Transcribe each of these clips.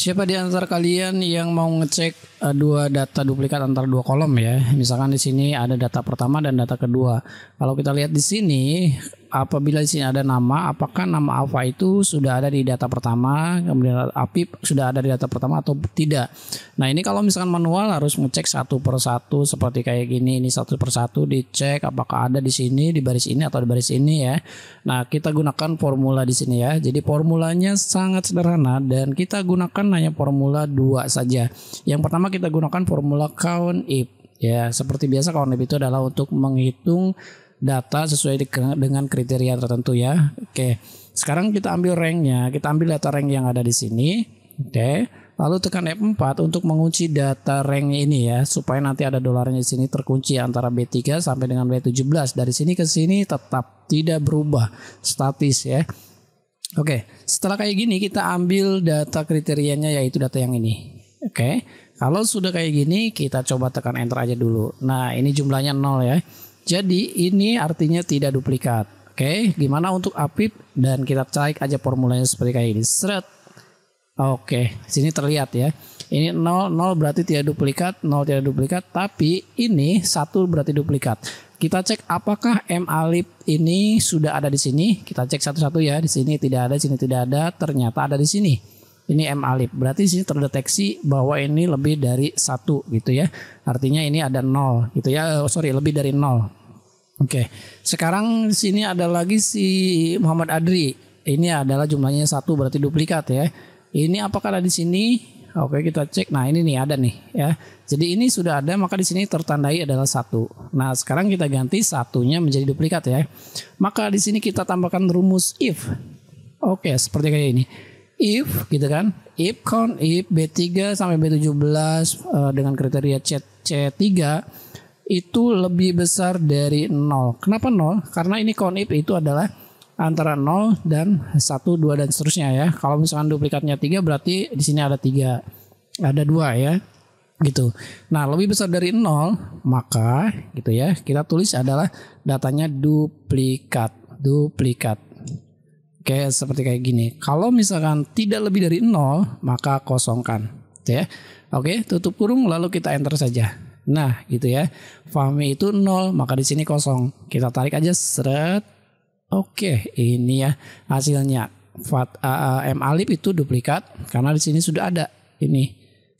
Siapa di antara kalian yang mau ngecek eh, dua data duplikat antara dua kolom ya? Misalkan di sini ada data pertama dan data kedua. Kalau kita lihat di sini apabila di sini ada nama, apakah nama alfa itu sudah ada di data pertama, kemudian apip sudah ada di data pertama atau tidak. Nah ini kalau misalkan manual harus ngecek satu per satu seperti kayak gini, ini satu per satu dicek apakah ada di sini, di baris ini atau di baris ini ya. Nah kita gunakan formula di sini ya. Jadi formulanya sangat sederhana dan kita gunakan hanya formula dua saja. Yang pertama kita gunakan formula count if. Ya, seperti biasa kalau itu adalah untuk menghitung data sesuai dengan kriteria tertentu ya. Oke. Sekarang kita ambil ranknya, kita ambil data rank yang ada di sini. Oke. Lalu tekan F4 untuk mengunci data rank ini ya, supaya nanti ada dolarnya di sini terkunci antara B3 sampai dengan B17. Dari sini ke sini tetap tidak berubah, statis ya. Oke, setelah kayak gini kita ambil data kriterianya yaitu data yang ini. Oke, kalau sudah kayak gini kita coba tekan enter aja dulu. Nah, ini jumlahnya 0 ya. Jadi ini artinya tidak duplikat. Oke, gimana untuk Apip dan kita cek aja formulanya seperti kayak ini. Seret. Oke, sini terlihat ya. Ini 0 0 berarti tidak duplikat, 0 tidak duplikat, tapi ini 1 berarti duplikat. Kita cek apakah M alip ini sudah ada di sini. Kita cek satu-satu ya. Di sini tidak ada, di sini tidak ada, ternyata ada di sini ini M alif. Berarti sini terdeteksi bahwa ini lebih dari satu gitu ya. Artinya ini ada nol gitu ya. Oh, sorry lebih dari nol. Oke. Sekarang di sini ada lagi si Muhammad Adri. Ini adalah jumlahnya satu berarti duplikat ya. Ini apakah ada di sini? Oke kita cek. Nah ini nih ada nih ya. Jadi ini sudah ada maka di sini tertandai adalah satu. Nah sekarang kita ganti satunya menjadi duplikat ya. Maka di sini kita tambahkan rumus if. Oke seperti kayak ini if gitu kan if count if B3 sampai B17 uh, eh, dengan kriteria C C3 itu lebih besar dari 0. Kenapa 0? Karena ini count if itu adalah antara 0 dan 1 2 dan seterusnya ya. Kalau misalkan duplikatnya 3 berarti di sini ada 3. Ada 2 ya. Gitu. Nah, lebih besar dari 0 maka gitu ya, kita tulis adalah datanya duplikat. Duplikat kayak seperti kayak gini. Kalau misalkan tidak lebih dari nol, maka kosongkan, gitu ya. Oke, tutup kurung lalu kita enter saja. Nah, gitu ya. Fahmi itu nol, maka di sini kosong. Kita tarik aja seret. Oke, ini ya hasilnya. Fat, uh, M alif itu duplikat karena di sini sudah ada ini.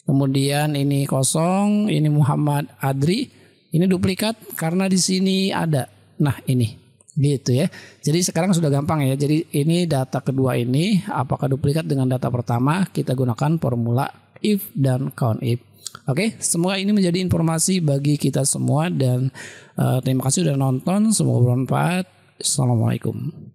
Kemudian ini kosong, ini Muhammad Adri, ini duplikat karena di sini ada. Nah, ini gitu ya. Jadi sekarang sudah gampang ya. Jadi ini data kedua ini apakah duplikat dengan data pertama kita gunakan formula if dan count if. Oke, semoga ini menjadi informasi bagi kita semua dan uh, terima kasih sudah nonton. Semoga bermanfaat. Assalamualaikum.